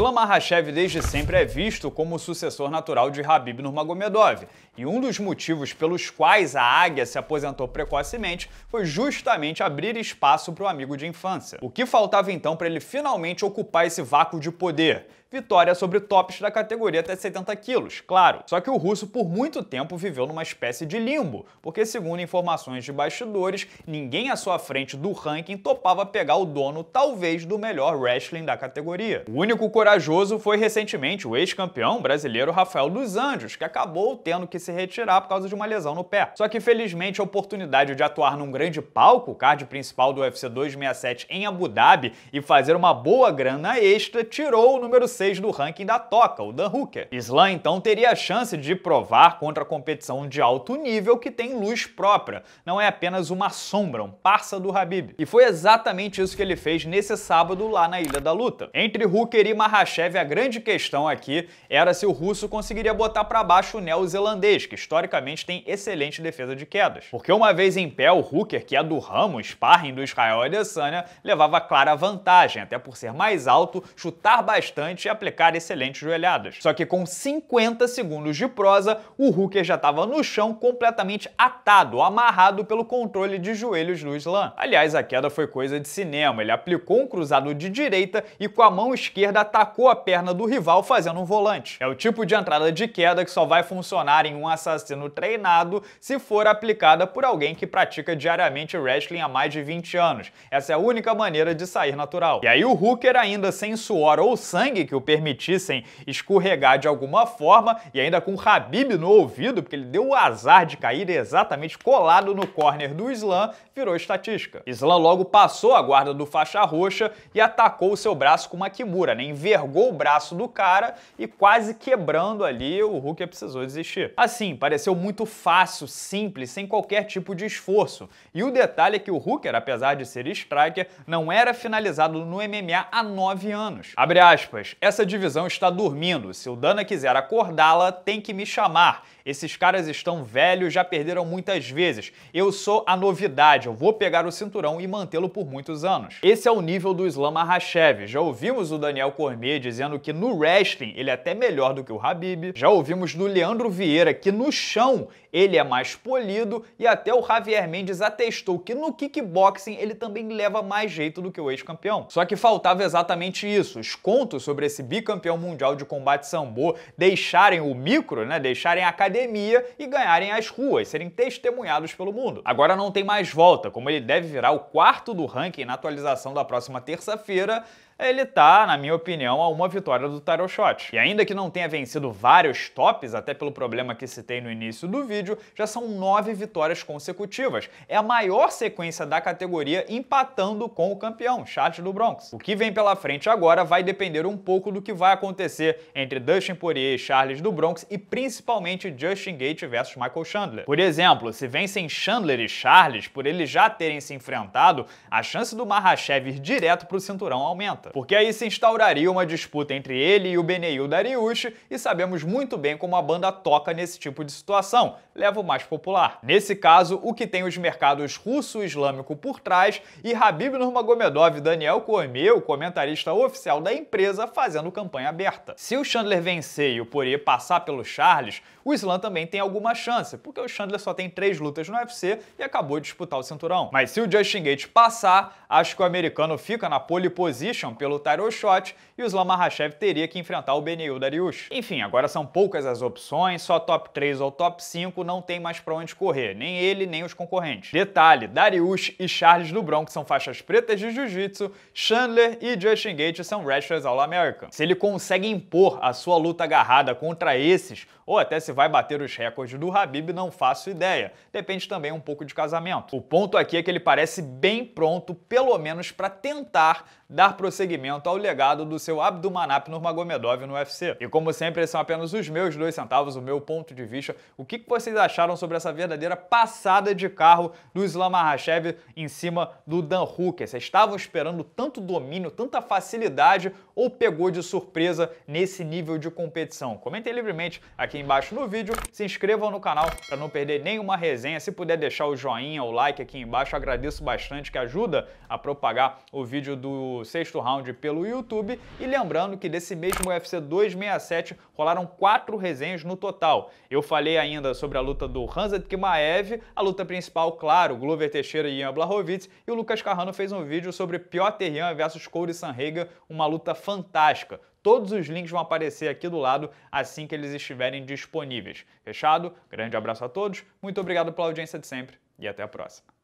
Islam Makhachev desde sempre é visto como o sucessor natural de Habib Nurmagomedov, e um dos motivos pelos quais a águia se aposentou precocemente foi justamente abrir espaço para o amigo de infância. O que faltava então para ele finalmente ocupar esse vácuo de poder? vitória sobre tops da categoria até 70 quilos, claro. Só que o russo por muito tempo viveu numa espécie de limbo, porque segundo informações de bastidores, ninguém à sua frente do ranking topava pegar o dono talvez do melhor wrestling da categoria. O único corajoso foi recentemente o ex-campeão brasileiro Rafael dos Anjos, que acabou tendo que se retirar por causa de uma lesão no pé. Só que felizmente a oportunidade de atuar num grande palco, o card principal do UFC 267 em Abu Dhabi, e fazer uma boa grana extra tirou o número 16 do ranking da Toca, o Dan Hooker. Islam então teria a chance de provar contra a competição de alto nível que tem luz própria, não é apenas uma sombra, um parça do Habib. E foi exatamente isso que ele fez nesse sábado lá na Ilha da Luta. Entre Hooker e Mahashev, a grande questão aqui era se o russo conseguiria botar para baixo o neozelandês, que historicamente tem excelente defesa de quedas. Porque uma vez em pé, o Hooker, que é do ramo, sparring do Israel Adesanya, levava clara vantagem, até por ser mais alto, chutar bastante aplicar excelentes joelhadas. Só que com 50 segundos de prosa, o Hooker já estava no chão completamente atado, amarrado pelo controle de joelhos no slam. Aliás, a queda foi coisa de cinema. Ele aplicou um cruzado de direita e com a mão esquerda atacou a perna do rival fazendo um volante. É o tipo de entrada de queda que só vai funcionar em um assassino treinado se for aplicada por alguém que pratica diariamente wrestling há mais de 20 anos. Essa é a única maneira de sair natural. E aí o Hooker ainda sem suor ou sangue que o o permitissem escorregar de alguma forma e ainda com o Habib no ouvido, porque ele deu o azar de cair exatamente colado no corner do Islam, virou estatística. Islam logo passou a guarda do faixa roxa e atacou o seu braço com uma kimura, né? envergou o braço do cara e quase quebrando ali o Hulk precisou desistir. Assim, pareceu muito fácil, simples, sem qualquer tipo de esforço. E o detalhe é que o Hooker, apesar de ser striker, não era finalizado no MMA há nove anos. Abre aspas, é essa divisão está dormindo. Se o Dana quiser acordá-la, tem que me chamar. Esses caras estão velhos, já perderam muitas vezes. Eu sou a novidade, eu vou pegar o cinturão e mantê-lo por muitos anos. Esse é o nível do Islam Makhachev. Já ouvimos o Daniel Cormier dizendo que no wrestling ele é até melhor do que o Habib. Já ouvimos do Leandro Vieira que no chão ele é mais polido e até o Javier Mendes atestou que no kickboxing ele também leva mais jeito do que o ex-campeão. Só que faltava exatamente isso. Os contos sobre esse esse bicampeão mundial de combate sambo, deixarem o micro, né, deixarem a academia e ganharem as ruas, serem testemunhados pelo mundo. Agora não tem mais volta, como ele deve virar o quarto do ranking na atualização da próxima terça-feira, ele tá, na minha opinião, a uma vitória do Tarot shot. E ainda que não tenha vencido vários tops, até pelo problema que citei no início do vídeo, já são nove vitórias consecutivas. É a maior sequência da categoria empatando com o campeão, Chat do Bronx. O que vem pela frente agora vai depender um pouco do que vai acontecer entre Dustin Poirier e Charles do Bronx e principalmente Justin Gate versus Michael Chandler. Por exemplo, se vencem Chandler e Charles, por eles já terem se enfrentado, a chance do Mahashev ir direto pro cinturão aumenta porque aí se instauraria uma disputa entre ele e o Beneil Dariush, e sabemos muito bem como a banda toca nesse tipo de situação, leva o mais popular. Nesse caso, o que tem os mercados russo islâmico por trás e Habib Nurmagomedov e Daniel Cormier, o comentarista oficial da empresa, fazendo campanha aberta. Se o Chandler vencer e o Poirier passar pelo Charles, o Islam também tem alguma chance, porque o Chandler só tem três lutas no UFC e acabou de disputar o cinturão. Mas se o Justin Gates passar, acho que o americano fica na pole position pelo Tyrell Shot e o Islam Makhachev teria que enfrentar o Benil Dariush. Enfim, agora são poucas as opções, só top 3 ou top 5 não tem mais pra onde correr, nem ele nem os concorrentes. Detalhe, Dariush e Charles Dubron, que são faixas pretas de jiu-jitsu, Chandler e Justin Gates são wrestlers All-American. Se ele consegue impor a sua luta agarrada contra esses, ou até se vai bater os recordes do Habib, não faço ideia. Depende também um pouco de casamento. O ponto aqui é que ele parece bem pronto, pelo menos para tentar dar prosseguimento seguimento ao legado do seu Abdumanap Nurmagomedov no UFC. E como sempre, esses são apenas os meus dois centavos, o meu ponto de vista. O que vocês acharam sobre essa verdadeira passada de carro do Islam Makhachev em cima do Dan Hooker? Vocês estavam esperando tanto domínio, tanta facilidade ou pegou de surpresa nesse nível de competição? Comentem livremente aqui embaixo no vídeo, se inscrevam no canal para não perder nenhuma resenha. Se puder deixar o joinha, o like aqui embaixo, agradeço bastante que ajuda a propagar o vídeo do sexto round Round pelo YouTube. E lembrando que desse mesmo UFC 267 rolaram quatro resenhas no total. Eu falei ainda sobre a luta do Hanzad Kimaev, a luta principal, claro, Glover Teixeira e Ian Blachowicz, e o Lucas Carrano fez um vídeo sobre Piotr Jan versus Corey Sanrega, uma luta fantástica. Todos os links vão aparecer aqui do lado assim que eles estiverem disponíveis. Fechado? Grande abraço a todos, muito obrigado pela audiência de sempre e até a próxima.